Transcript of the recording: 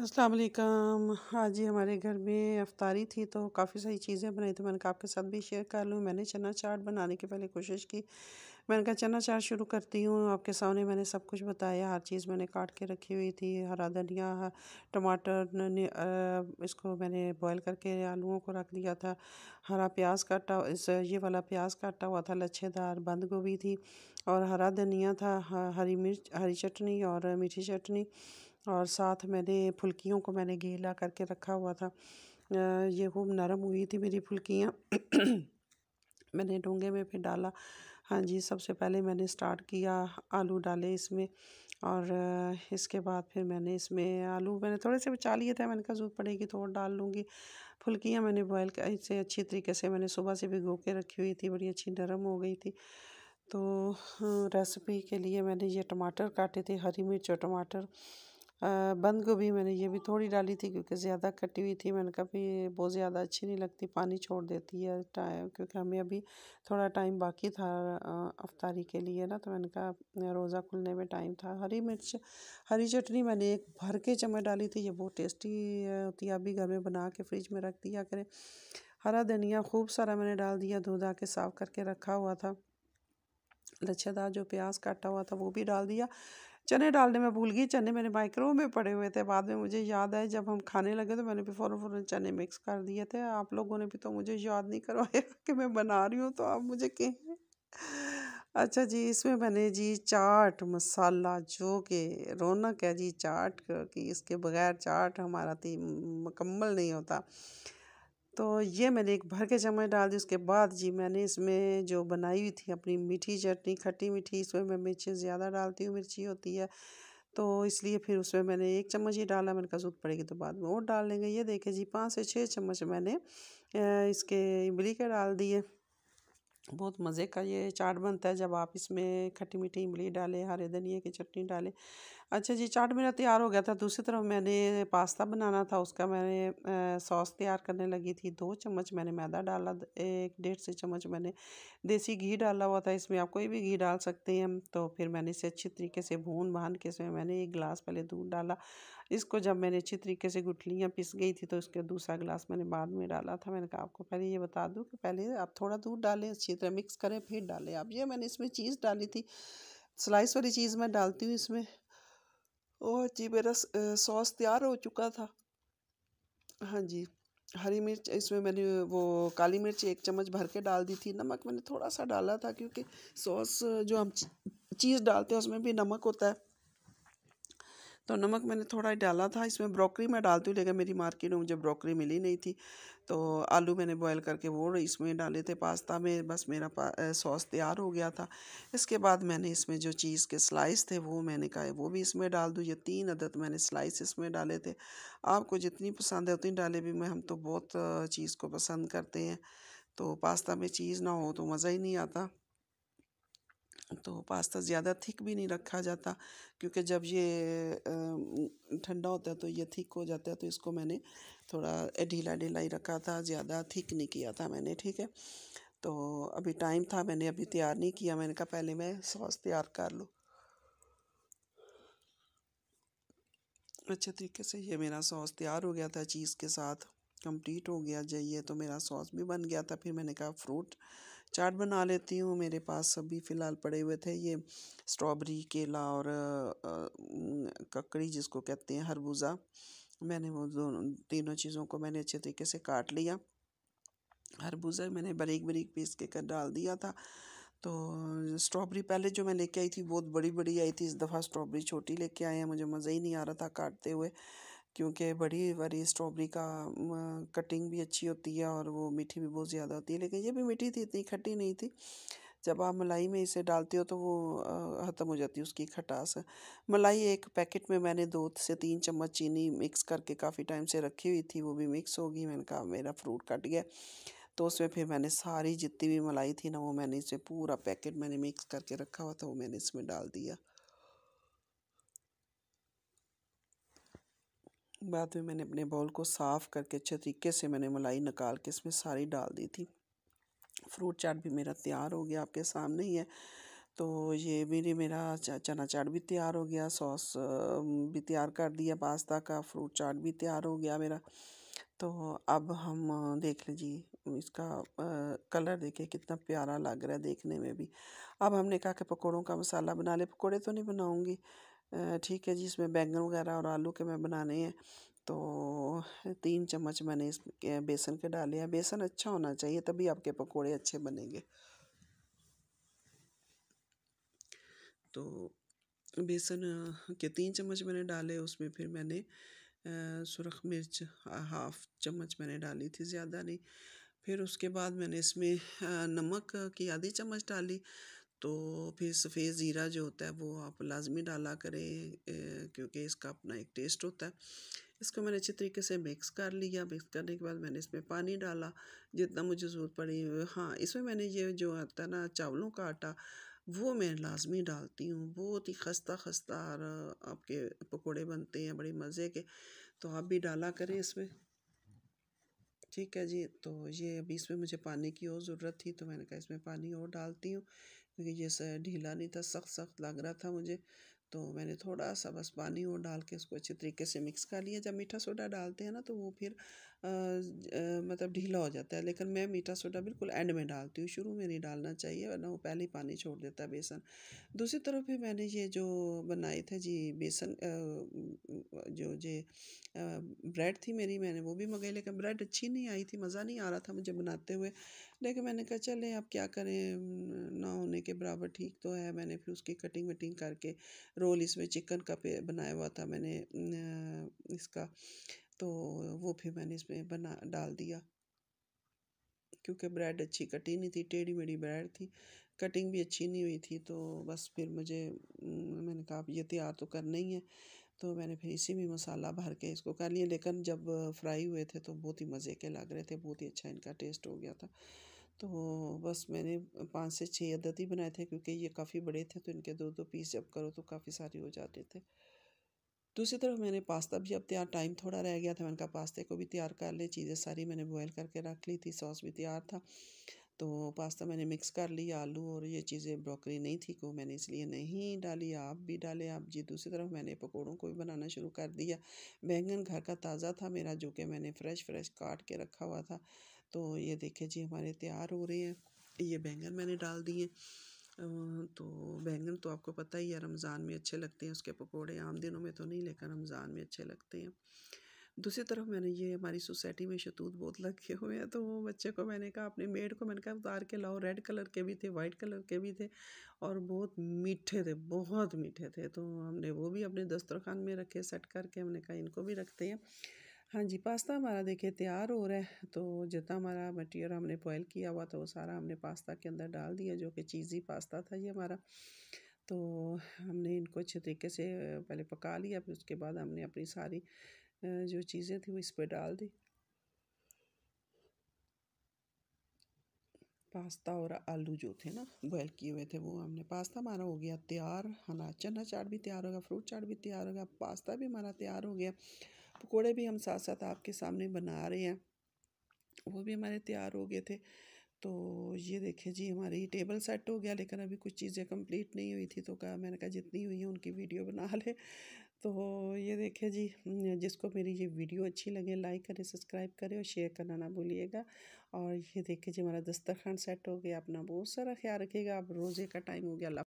अस्सलाम वालेकुम आज ही हमारे घर में अफ्तारी थी तो काफ़ी सारी चीज़ें बनाई थी मैंने कहा आपके साथ भी शेयर कर लूँ मैंने चना चाट बनाने की पहले कोशिश की मैंने कहा चना चाट शुरू करती हूँ आपके सामने मैंने सब कुछ बताया हर चीज़ मैंने काट के रखी हुई थी हरा धनिया टमाटर इसको मैंने बॉईल करके आलूओं को रख दिया था हरा प्याज काटा इस ये वाला प्याज काटा हुआ था लच्छेदार बंद गोभी थी और हरा धनिया था हरी मिर्च हरी चटनी और मीठी चटनी और साथ मैंने फुल्कियों को मैंने गीला करके रखा हुआ था ये खूब नरम हुई थी मेरी फुल्कियाँ मैंने डोंगे में फिर डाला हाँ जी सबसे पहले मैंने स्टार्ट किया आलू डाले इसमें और इसके बाद फिर मैंने इसमें आलू मैंने थोड़े से बचा लिए थे मैंने कहा जरूरत पड़ेगी तो और डाल लूँगी फुल्कियाँ मैंने बॉयल इसे अच्छी तरीके से मैंने सुबह से भिगो के रखी हुई थी बड़ी अच्छी नरम हो गई थी तो रेसिपी हाँ, के लिए मैंने ये टमाटर काटे थे हरी मिर्च और टमाटर बंद गोभी मैंने ये भी थोड़ी डाली थी क्योंकि ज़्यादा कटी हुई थी मैंने कहा ये बहुत ज़्यादा अच्छी नहीं लगती पानी छोड़ देती है टाइम क्योंकि हमें अभी थोड़ा टाइम बाकी था अफ्तारी के लिए ना तो मैंने कहा रोज़ा खुलने में टाइम था हरी मिर्च हरी चटनी मैंने एक भर के चम्मच डाली थी ये बहुत टेस्टी होती है अभी घर में बना के फ्रिज में रख दिया करें हरा धनिया खूब सारा मैंने डाल दिया धो धा के साफ़ करके रखा हुआ था लच्छेदार जो प्याज काटा हुआ था वो भी डाल दिया चने डालने में भूल गई चने मैंने माइक्रोवेव में पड़े हुए थे बाद में मुझे याद आए जब हम खाने लगे तो मैंने भी फ़ौरन फ़ौर चने मिक्स कर दिए थे आप लोगों ने भी तो मुझे याद नहीं करवाया कि मैं बना रही हूँ तो आप मुझे कहें अच्छा जी इसमें मैंने जी चाट मसाला जो कि रौनक है जी चाट की इसके बगैर चाट हमारा तो मुकम्मल नहीं होता तो ये मैंने एक भर के चम्मच डाल दी उसके बाद जी मैंने इसमें जो बनाई हुई थी अपनी मीठी चटनी खट्टी मीठी इसमें मैं मिर्ची ज़्यादा डालती हूँ मिर्ची होती है तो इसलिए फिर उसमें मैंने एक चम्मच ही डाला मैंने कहा पड़ेगी तो बाद में और डाल लेंगे ये देखें जी पाँच से छः चम्मच मैंने इसके इमली के डाल दिए बहुत मज़े का ये चाट बनता है जब आप इसमें खट्टी मीठी इमली डालें हरे धनिए की चटनी डालें अच्छा जी चाट मेरा तैयार हो गया था दूसरी तरफ मैंने पास्ता बनाना था उसका मैंने सॉस तैयार करने लगी थी दो चम्मच मैंने मैदा डाला एक डेढ़ से चम्मच मैंने देसी घी डाला हुआ था इसमें आप कोई भी घी डाल सकते हैं तो फिर मैंने इसे अच्छी तरीके से भून भान के इसमें मैंने एक गिलास पहले दूध डाला इसको जब मैंने अच्छी तरीके से गुठलियाँ पिस गई थी तो उसके दूसरा गिलास मैंने बाद में डाला था मैंने कहा आपको पहले ये बता दूँ कि पहले आप थोड़ा दूध डालें अच्छी तरह मिक्स करें फिर डालें आप ये मैंने इसमें चीज़ डाली थी स्लाइस वाली चीज़ मैं डालती हूँ इसमें ओह जी मेरा सॉस तैयार हो चुका था हाँ जी हरी मिर्च इसमें मैंने वो काली मिर्च एक चम्मच भर के डाल दी थी नमक मैंने थोड़ा सा डाला था क्योंकि सॉस जो हम चीज़ डालते हैं उसमें भी नमक होता है तो नमक मैंने थोड़ा ही डाला था इसमें ब्रोकरी मैं डालती हूँ लेकिन मेरी मार्केट में मुझे ब्रोकरी मिली नहीं थी तो आलू मैंने बॉयल करके वो इसमें डाले थे पास्ता में बस मेरा सॉस तैयार हो गया था इसके बाद मैंने इसमें जो चीज़ के स्लाइस थे वो मैंने कहा वो भी इसमें डाल दूँ ये तीन अदद मैंने स्लाइस इसमें डाले थे आपको जितनी पसंद है उतनी डाले भी मैं हम तो बहुत चीज़ को पसंद करते हैं तो पास्ता में चीज़ ना हो तो मज़ा ही नहीं आता तो पास्ता ज़्यादा थिक भी नहीं रखा जाता क्योंकि जब ये ठंडा होता है तो ये थिक हो जाता है तो इसको मैंने थोड़ा ढीला ढीला ही रखा था ज़्यादा थिक नहीं किया था मैंने ठीक है तो अभी टाइम था मैंने अभी तैयार नहीं किया मैंने कहा पहले मैं सॉस तैयार कर लूँ अच्छे तरीके से ये मेरा सॉस तैयार हो गया था चीज़ के साथ कंप्लीट हो गया जाइए तो मेरा सॉस भी बन गया था फिर मैंने कहा फ्रूट चाट बना लेती हूँ मेरे पास अभी फ़िलहाल पड़े हुए थे ये स्ट्रॉबेरी केला और ककड़ी जिसको कहते हैं हरबूज़ा मैंने वो दोनों तीनों चीज़ों को मैंने अच्छे तरीके से काट लिया हरबूज़ा मैंने बारीक बारीक पीस के कर डाल दिया था तो स्ट्रॉबेरी पहले जो मैं लेके आई थी बहुत बड़ी बड़ी आई थी इस दफ़ा स्ट्रॉबेरी छोटी लेके आए हैं मुझे मज़ा ही नहीं आ रहा था काटते हुए क्योंकि बड़ी वाली स्ट्रॉबेरी का कटिंग भी अच्छी होती है और वो मीठी भी बहुत ज़्यादा होती है लेकिन ये भी मीठी थी इतनी खट्टी नहीं थी जब आप मलाई में इसे डालते हो तो वो ख़त्म हो जाती है उसकी खटास मलाई एक पैकेट में मैंने दो से तीन चम्मच चीनी मिक्स करके काफ़ी टाइम से रखी हुई थी वो भी मिक्स हो गई मैंने कहा मेरा फ्रूट कट गया तो उसमें फिर मैंने सारी जितनी भी मलाई थी ना वो मैंने इसमें पूरा पैकेट मैंने मिक्स करके रखा हुआ था वो मैंने इसमें डाल दिया बाद में मैंने अपने बाउल को साफ़ करके अच्छे तरीके से मैंने मलाई निकाल के इसमें सारी डाल दी थी फ्रूट चाट भी मेरा तैयार हो गया आपके सामने ही है तो ये मेरे मेरा चना चाट भी तैयार हो गया सॉस भी तैयार कर दिया पास्ता का फ्रूट चाट भी तैयार हो गया मेरा तो अब हम देख लीजिए इसका कलर देखे कितना प्यारा लग रहा है देखने में भी अब हमने कहा कि पकौड़ों का मसाला बना ले पकौड़े तो नहीं बनाऊँगी ठीक है जी इसमें बैंगन वगैरह और आलू के मैं बनाने हैं तो तीन चम्मच मैंने इस बेसन के डाले हैं बेसन अच्छा होना चाहिए तभी आपके पकोड़े अच्छे बनेंगे तो बेसन के तीन चम्मच मैंने डाले उसमें फिर मैंने सुरख मिर्च हाफ चम्मच मैंने डाली थी ज़्यादा नहीं फिर उसके बाद मैंने इसमें नमक की आधी चम्मच डाली तो फिर सफ़ेद ज़ीरा जो होता है वो आप लाजमी डाला करें क्योंकि इसका अपना एक टेस्ट होता है इसको मैंने अच्छे तरीके से मिक्स कर लिया मिक्स करने के बाद मैंने इसमें पानी डाला जितना मुझे ज़रूरत पड़ी हाँ इसमें मैंने ये जो आता है ना चावलों का आटा वो मैं लाजमी डालती हूँ बहुत ही खस्ता खस्ता आपके पकौड़े बनते हैं बड़े मज़े के तो आप भी डाला करें इसमें ठीक है जी तो ये अभी इसमें मुझे पानी की और ज़रूरत थी तो मैंने कहा इसमें पानी और डालती हूँ क्योंकि ये ढीला नहीं था सख्त सख्त लग रहा था मुझे तो मैंने थोड़ा सा बस पानी और डाल के उसको अच्छे तरीके से मिक्स कर लिया जब मीठा सोडा डालते हैं ना तो वो फिर मतलब ढीला हो जाता है लेकिन मैं मीठा सोडा बिल्कुल एंड में डालती हूँ शुरू में नहीं डालना चाहिए वरना वो पहले ही पानी छोड़ देता है बेसन दूसरी तरफ भी मैंने ये जो बनाए थे जी बेसन जो जे ब्रेड थी मेरी मैंने वो भी मंगाई लेकिन ब्रेड अच्छी नहीं आई थी मज़ा नहीं आ रहा था मुझे बनाते हुए लेकिन मैंने कहा चले अब क्या करें ना होने के बराबर ठीक तो है मैंने फिर उसकी कटिंग वटिंग करके रोल इसमें चिकन का पे बनाया हुआ था मैंने इसका तो वो फिर मैंने इसमें बना डाल दिया क्योंकि ब्रेड अच्छी कटी नहीं थी टेढ़ी मेढ़ी ब्रेड थी कटिंग भी अच्छी नहीं हुई थी तो बस फिर मुझे मैंने कहा ये तैयार तो करना ही है तो मैंने फिर इसी में मसाला भर के इसको कर लिया लेकिन जब फ्राई हुए थे तो बहुत ही मज़े के लग रहे थे बहुत ही अच्छा इनका टेस्ट हो गया था तो बस मैंने पाँच से छः अदद ही बनाए थे क्योंकि ये काफ़ी बड़े थे तो इनके दो दो पीस जब करो तो काफ़ी सारे हो जाते थे दूसरी तरफ मैंने पास्ता भी अब तैयार टाइम थोड़ा रह गया था मैंने कहा पास्ते को भी तैयार कर ले चीज़ें सारी मैंने बॉयल करके रख ली थी सॉस भी तैयार था तो पास्ता मैंने मिक्स कर लिया आलू और ये चीज़ें ब्रोकरी नहीं थी को मैंने इसलिए नहीं डाली आप भी डाले आप जी दूसरी तरफ मैंने पकौड़ों को भी बनाना शुरू कर दिया बैंगन घर का ताज़ा था मेरा जो कि मैंने फ्रेश फ्रेश काट के रखा हुआ था तो ये देखे जी हमारे तैयार हो रहे हैं ये बैंगन मैंने डाल दिए तो बैंगन तो आपको पता ही है रमज़ान में अच्छे लगते हैं उसके पकोड़े आम दिनों में तो नहीं लेकर रमज़ान में अच्छे लगते हैं दूसरी तरफ मैंने ये हमारी सोसाइटी में शतूत बहुत लगे हुए हैं तो वो बच्चे को मैंने कहा अपने मेड को मैंने कहा उतार के लाओ रेड कलर के भी थे वाइट कलर के भी थे और बहुत मीठे थे बहुत मीठे थे तो हमने वो भी अपने दस्तरखान में रखे सेट करके हमने कहा इनको भी रखते हैं हाँ जी पास्ता हमारा देखिए तैयार हो रहा है तो जितना हमारा मटेरियल हमने बॉयल किया हुआ था वो सारा हमने पास्ता के अंदर डाल दिया जो कि चीज़ी पास्ता था ये हमारा तो हमने इनको अच्छे तरीके से पहले पका लिया फिर उसके बाद हमने अपनी सारी जो चीज़ें थी वो इस पर डाल दी पास्ता और आलू जो थे ना बॉयल किए हुए थे वो हमने पास्ता हमारा हो गया तैयार हमारा चना चाट भी तैयार होगा फ्रूट चाट भी तैयार होगा पास्ता भी हमारा तैयार हो गया पकोड़े भी हम साथ साथ आपके सामने बना रहे हैं वो भी हमारे तैयार हो गए थे तो ये देखिए जी हमारी टेबल सेट हो गया लेकिन अभी कुछ चीज़ें कंप्लीट नहीं हुई थी तो कहा मैंने कहा जितनी हुई हैं उनकी वीडियो बना ले तो ये देखिए जी जिसको मेरी ये वीडियो अच्छी लगे लाइक करें सब्सक्राइब करें और शेयर करना ना भूलिएगा और ये देखिए जी हमारा दस्तरखान सेट हो गया अपना बहुत सारा ख्याल रखिएगा अब रोज़े का टाइम हो गया